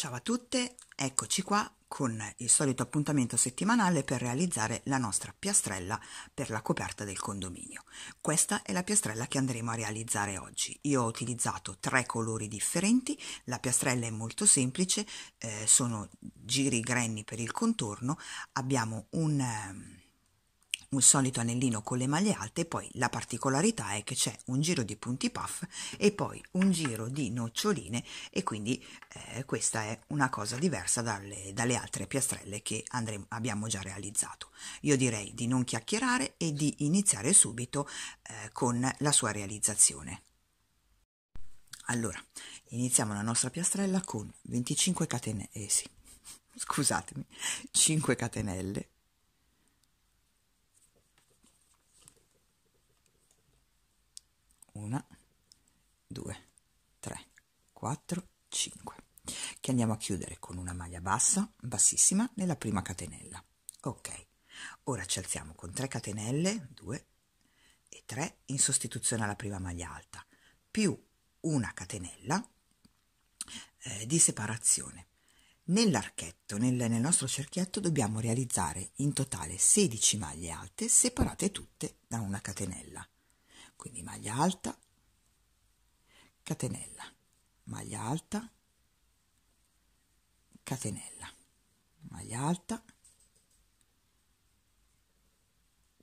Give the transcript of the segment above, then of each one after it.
Ciao a tutte, eccoci qua con il solito appuntamento settimanale per realizzare la nostra piastrella per la coperta del condominio. Questa è la piastrella che andremo a realizzare oggi. Io ho utilizzato tre colori differenti, la piastrella è molto semplice, eh, sono giri grenni per il contorno, abbiamo un... Eh, un solito anellino con le maglie alte poi la particolarità è che c'è un giro di punti puff e poi un giro di noccioline e quindi eh, questa è una cosa diversa dalle, dalle altre piastrelle che andremo, abbiamo già realizzato. Io direi di non chiacchierare e di iniziare subito eh, con la sua realizzazione. Allora, iniziamo la nostra piastrella con 25 catenelle, eh sì, scusatemi, 5 catenelle 1, 2, 3, 4, 5 che andiamo a chiudere con una maglia bassa, bassissima nella prima catenella. Ok, ora ci alziamo con 3 catenelle, 2 e 3 in sostituzione alla prima maglia alta, più una catenella eh, di separazione. Nell'archetto, nel, nel nostro cerchietto, dobbiamo realizzare in totale 16 maglie alte separate tutte da una catenella quindi maglia alta, catenella, maglia alta, catenella, maglia alta,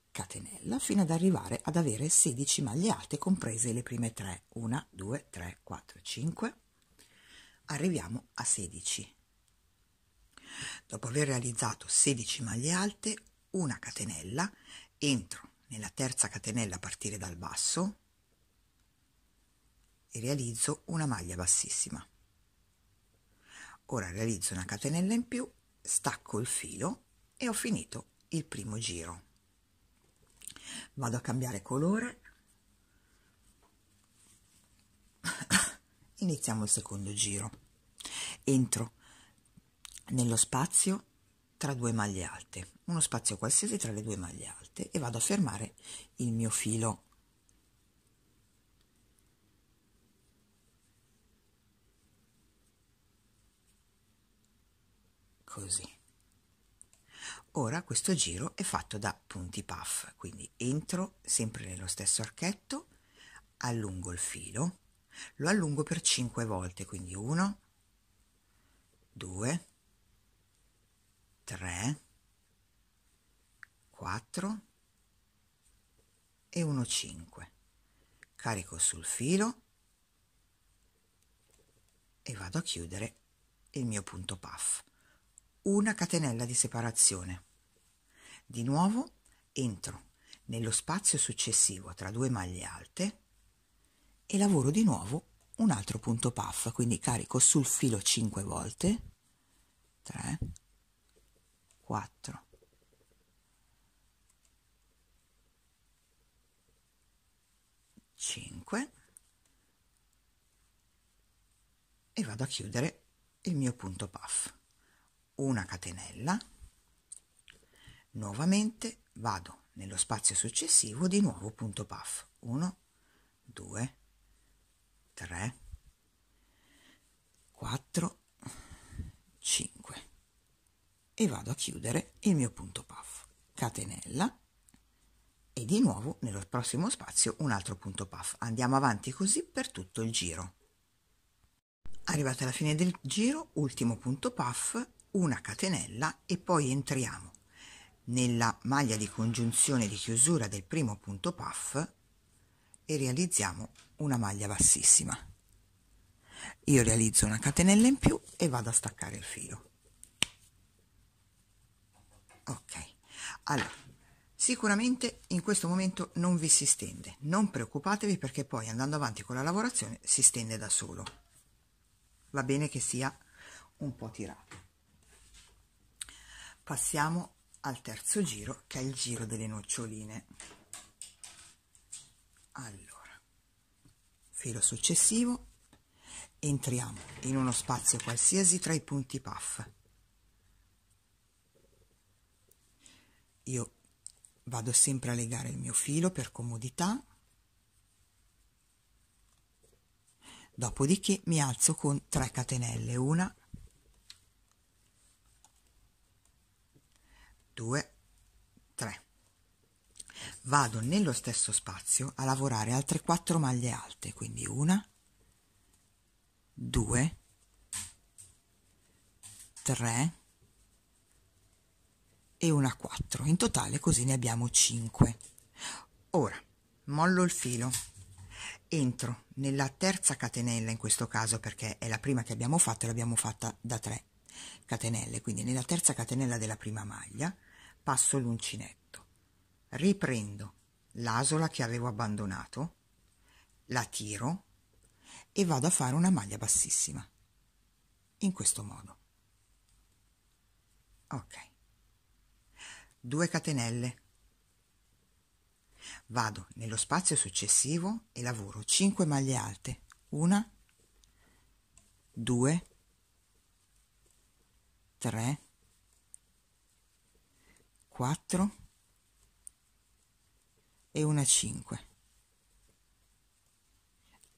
catenella fino ad arrivare ad avere 16 maglie alte comprese le prime 3 1 2 3 4 5 arriviamo a 16 dopo aver realizzato 16 maglie alte una catenella entro nella terza catenella a partire dal basso e realizzo una maglia bassissima ora realizzo una catenella in più stacco il filo e ho finito il primo giro vado a cambiare colore iniziamo il secondo giro entro nello spazio tra due maglie alte, uno spazio qualsiasi tra le due maglie alte e vado a fermare il mio filo. Così. Ora questo giro è fatto da punti puff, quindi entro sempre nello stesso archetto, allungo il filo, lo allungo per 5 volte, quindi 1, 2, 3, 4 e 1, 5. Carico sul filo e vado a chiudere il mio punto puff. Una catenella di separazione. Di nuovo entro nello spazio successivo tra due maglie alte e lavoro di nuovo un altro punto puff, quindi carico sul filo 5 volte, 3, 4. Cinque. E vado a chiudere il mio punto puff. Una catenella. Nuovamente vado nello spazio successivo di nuovo punto puff. 1, 2, 3, 4, 5 e vado a chiudere il mio punto puff catenella e di nuovo nello prossimo spazio un altro punto puff andiamo avanti così per tutto il giro arrivata alla fine del giro ultimo punto puff una catenella e poi entriamo nella maglia di congiunzione di chiusura del primo punto puff e realizziamo una maglia bassissima io realizzo una catenella in più e vado a staccare il filo Ok, allora, sicuramente in questo momento non vi si stende, non preoccupatevi perché poi andando avanti con la lavorazione si stende da solo. Va bene che sia un po' tirato. Passiamo al terzo giro che è il giro delle noccioline. Allora, filo successivo, entriamo in uno spazio qualsiasi tra i punti puff io vado sempre a legare il mio filo per comodità dopodiché mi alzo con 3 catenelle 1 2 3 vado nello stesso spazio a lavorare altre 4 maglie alte quindi 1 2 3 e una 4. In totale così ne abbiamo 5. Ora mollo il filo, entro nella terza catenella in questo caso perché è la prima che abbiamo fatto e l'abbiamo fatta da 3 catenelle, quindi nella terza catenella della prima maglia passo l'uncinetto, riprendo l'asola che avevo abbandonato, la tiro e vado a fare una maglia bassissima in questo modo. Ok due catenelle. Vado nello spazio successivo e lavoro 5 maglie alte, una, due, tre, quattro e una 5.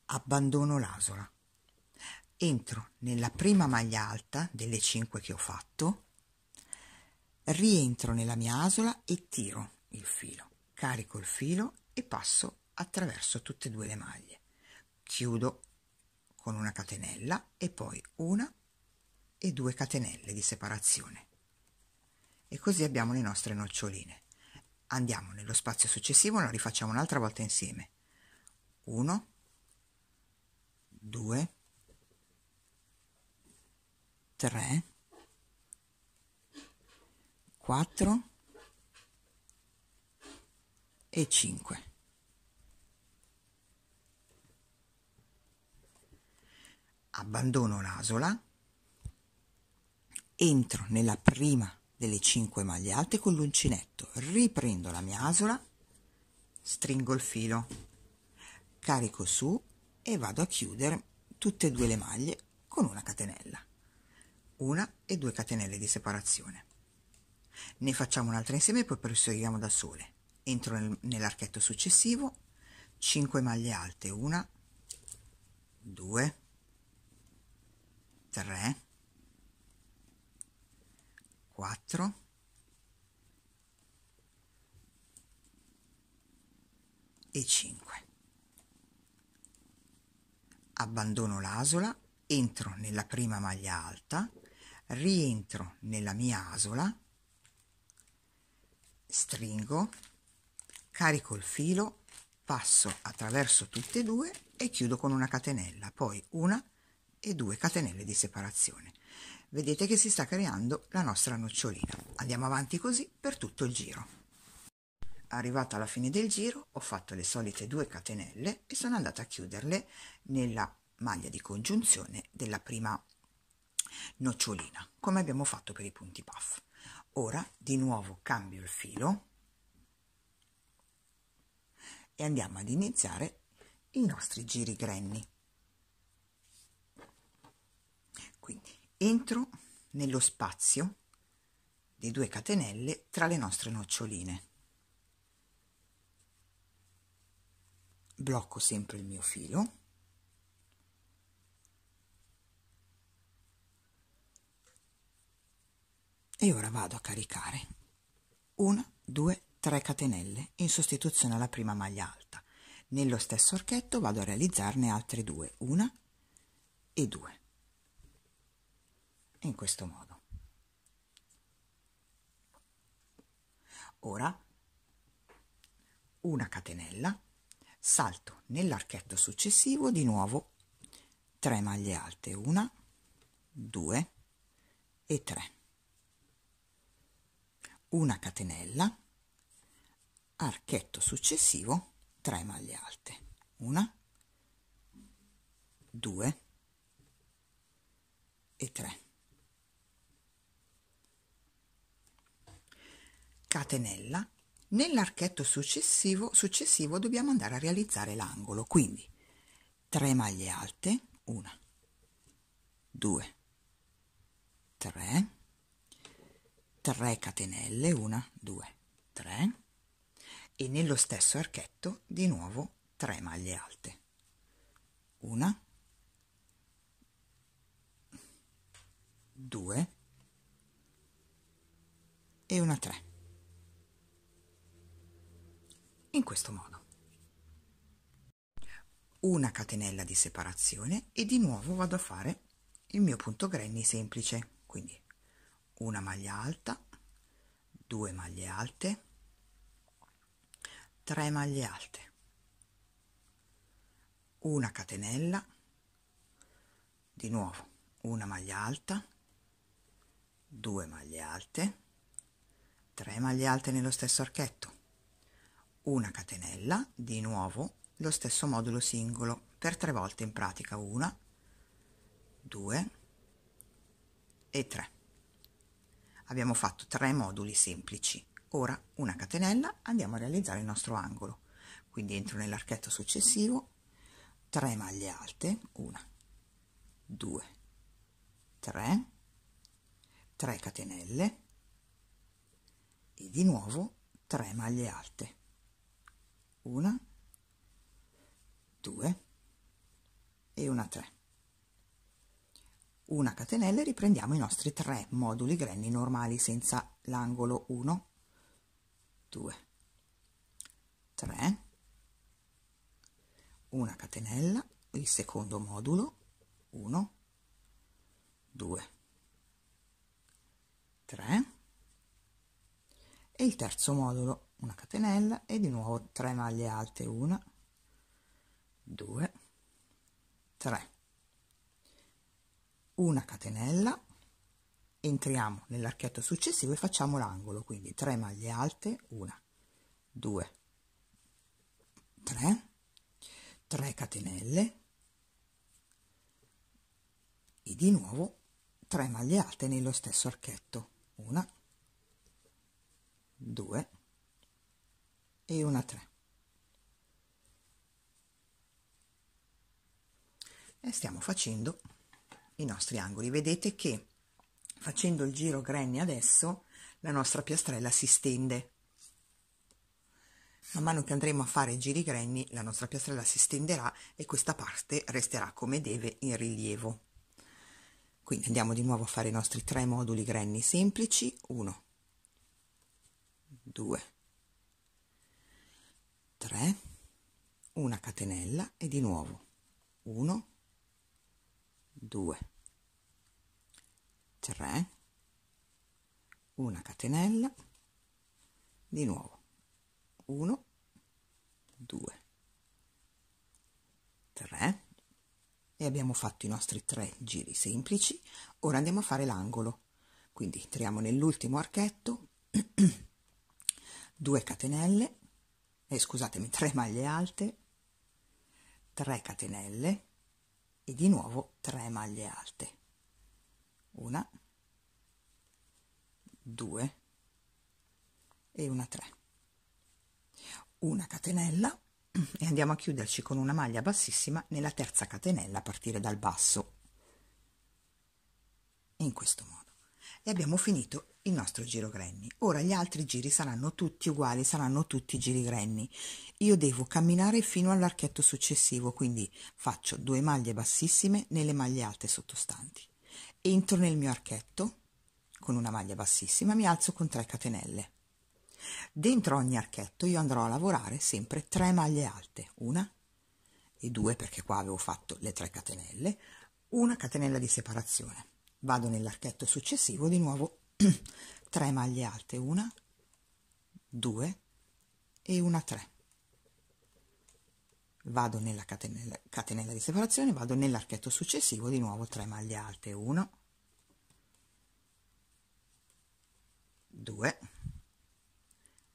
Abbandono l'asola. Entro nella prima maglia alta delle 5 che ho fatto rientro nella mia asola e tiro il filo, carico il filo e passo attraverso tutte e due le maglie. Chiudo con una catenella e poi una e due catenelle di separazione. E così abbiamo le nostre noccioline. Andiamo nello spazio successivo, lo rifacciamo un'altra volta insieme. 1 2 3 4 e 5. Abbandono l'asola, entro nella prima delle 5 maglie alte con l'uncinetto, riprendo la mia asola, stringo il filo, carico su e vado a chiudere tutte e due le maglie con una catenella, una e due catenelle di separazione. Ne facciamo un'altra insieme e poi proseguiamo da sole. Entro nel, nell'archetto successivo, 5 maglie alte, 1, 2, 3, 4, 5. Abbandono l'asola, entro nella prima maglia alta, rientro nella mia asola stringo carico il filo passo attraverso tutte e due e chiudo con una catenella poi una e due catenelle di separazione vedete che si sta creando la nostra nocciolina andiamo avanti così per tutto il giro arrivata alla fine del giro ho fatto le solite due catenelle e sono andata a chiuderle nella maglia di congiunzione della prima nocciolina come abbiamo fatto per i punti puff Ora di nuovo cambio il filo e andiamo ad iniziare i nostri giri grenni. Quindi entro nello spazio di due catenelle tra le nostre noccioline. Blocco sempre il mio filo E ora vado a caricare 1, 2, 3 catenelle in sostituzione alla prima maglia alta. Nello stesso archetto vado a realizzarne altre due, una e due. In questo modo. Ora una catenella, salto nell'archetto successivo di nuovo 3 maglie alte, una, due e tre una catenella archetto successivo 3 maglie alte 1 2 e 3 catenella nell'archetto successivo successivo dobbiamo andare a realizzare l'angolo quindi 3 maglie alte 1 2 3 3 catenelle 1 2 3 e nello stesso archetto di nuovo 3 maglie alte 1 2 e una 3 in questo modo una catenella di separazione e di nuovo vado a fare il mio punto granny semplice quindi una maglia alta, due maglie alte, 3 maglie alte, una catenella, di nuovo una maglia alta, 2 maglie alte, 3 maglie alte nello stesso archetto, una catenella, di nuovo lo stesso modulo singolo per tre volte in pratica una, due e tre. Abbiamo fatto tre moduli semplici. Ora una catenella andiamo a realizzare il nostro angolo. Quindi entro nell'archetto successivo, 3 maglie alte, 1, 2, 3, 3 catenelle e di nuovo 3 maglie alte, 1, una catenella e riprendiamo i nostri tre moduli granny normali senza l'angolo 1 2 3 una catenella il secondo modulo 1 2 3 e il terzo modulo una catenella e di nuovo 3 maglie alte 1 2 3 una catenella entriamo nell'archetto successivo e facciamo l'angolo quindi 3 maglie alte 1 2 3 3 catenelle e di nuovo 3 maglie alte nello stesso archetto 1 2 e una 3 e stiamo facendo i nostri angoli. Vedete che facendo il giro granny adesso la nostra piastrella si stende. Man mano che andremo a fare i giri granny la nostra piastrella si stenderà e questa parte resterà come deve in rilievo. Quindi andiamo di nuovo a fare i nostri tre moduli granny semplici, 1, 2, 3, una catenella e di nuovo 1, 2 3 una catenella di nuovo 1 2 3 e abbiamo fatto i nostri tre giri semplici ora andiamo a fare l'angolo quindi entriamo nell'ultimo archetto 2 catenelle eh, scusatemi 3 maglie alte 3 catenelle e di nuovo tre maglie alte una due e una tre. una catenella e andiamo a chiuderci con una maglia bassissima nella terza catenella a partire dal basso in questo e abbiamo finito il nostro giro granny. Ora gli altri giri saranno tutti uguali, saranno tutti giri granny. Io devo camminare fino all'archetto successivo, quindi faccio due maglie bassissime nelle maglie alte sottostanti. Entro nel mio archetto con una maglia bassissima, mi alzo con 3 catenelle. Dentro ogni archetto io andrò a lavorare sempre 3 maglie alte, una e due perché qua avevo fatto le 3 catenelle, una catenella di separazione vado nell'archetto successivo di nuovo 3 maglie alte 1 2 e una 3 vado nella catenella, catenella di separazione vado nell'archetto successivo di nuovo 3 maglie alte 1 2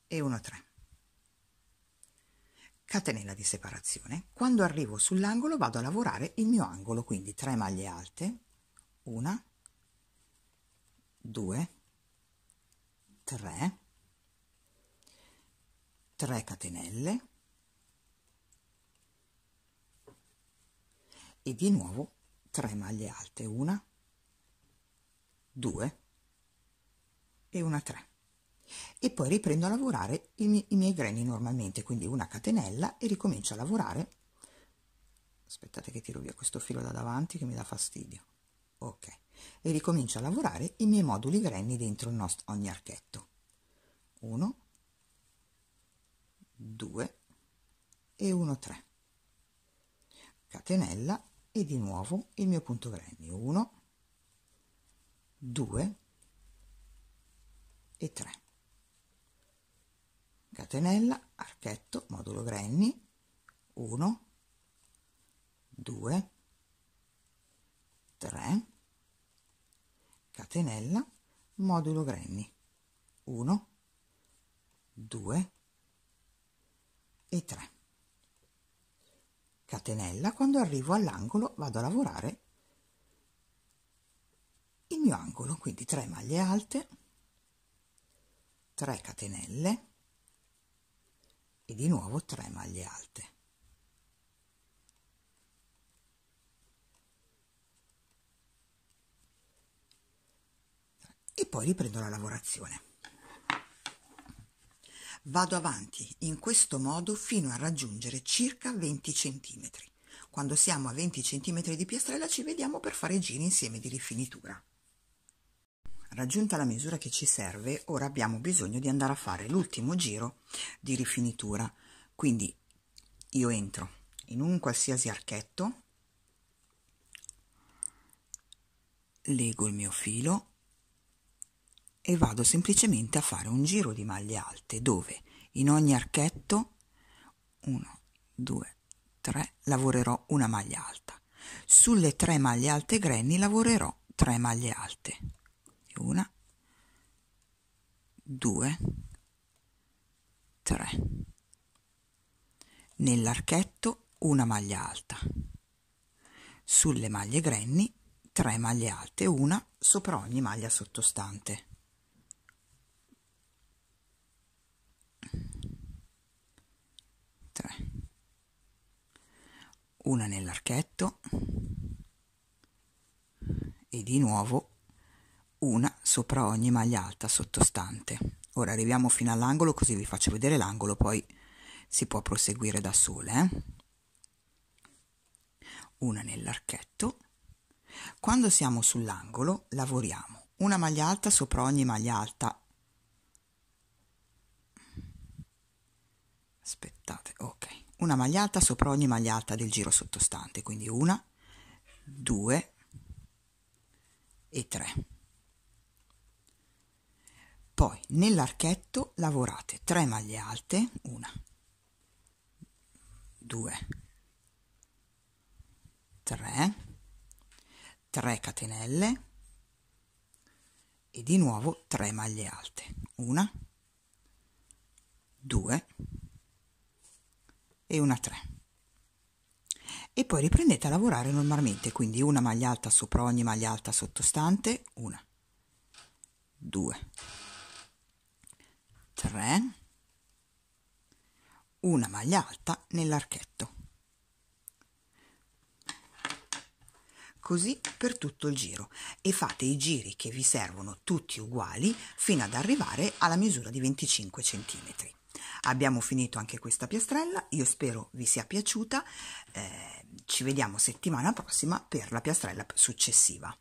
e una 3 catenella di separazione quando arrivo sull'angolo vado a lavorare il mio angolo quindi 3 maglie alte 1 2 3 3 catenelle e di nuovo 3 maglie alte una 2 e una 3 e poi riprendo a lavorare i, mie i miei greni normalmente quindi una catenella e ricomincio a lavorare aspettate che tiro via questo filo da davanti che mi dà fastidio ok e ricomincio a lavorare i miei moduli granny dentro il nostro, ogni archetto 1 2 e 1 3 catenella e di nuovo il mio punto granny 1 2 e 3 catenella archetto modulo granny 1 2 3 catenella modulo granny 1 2 e 3 catenella quando arrivo all'angolo vado a lavorare il mio angolo quindi 3 maglie alte 3 catenelle e di nuovo 3 maglie alte e poi riprendo la lavorazione. Vado avanti in questo modo fino a raggiungere circa 20 cm. Quando siamo a 20 cm di piastrella ci vediamo per fare giri insieme di rifinitura. Raggiunta la misura che ci serve, ora abbiamo bisogno di andare a fare l'ultimo giro di rifinitura. Quindi io entro in un qualsiasi archetto, leggo il mio filo e vado semplicemente a fare un giro di maglie alte dove in ogni archetto 1 2 3 lavorerò una maglia alta sulle tre maglie alte granny lavorerò 3 maglie alte una 2 3 nell'archetto una maglia alta sulle maglie granny 3 maglie alte una sopra ogni maglia sottostante una nell'archetto e di nuovo una sopra ogni maglia alta sottostante. Ora arriviamo fino all'angolo così vi faccio vedere l'angolo, poi si può proseguire da sole. Eh? Una nell'archetto. Quando siamo sull'angolo lavoriamo una maglia alta sopra ogni maglia alta. Aspettate, ok una maglia alta sopra ogni maglia alta del giro sottostante, quindi una, due e tre. Poi nell'archetto lavorate 3 maglie alte, una, due, tre, 3 catenelle e di nuovo 3 maglie alte, una, due e una 3. E poi riprendete a lavorare normalmente, quindi una maglia alta sopra ogni maglia alta sottostante, una, due, tre, una maglia alta nell'archetto. Così per tutto il giro e fate i giri che vi servono tutti uguali fino ad arrivare alla misura di 25 centimetri. Abbiamo finito anche questa piastrella, io spero vi sia piaciuta, eh, ci vediamo settimana prossima per la piastrella successiva.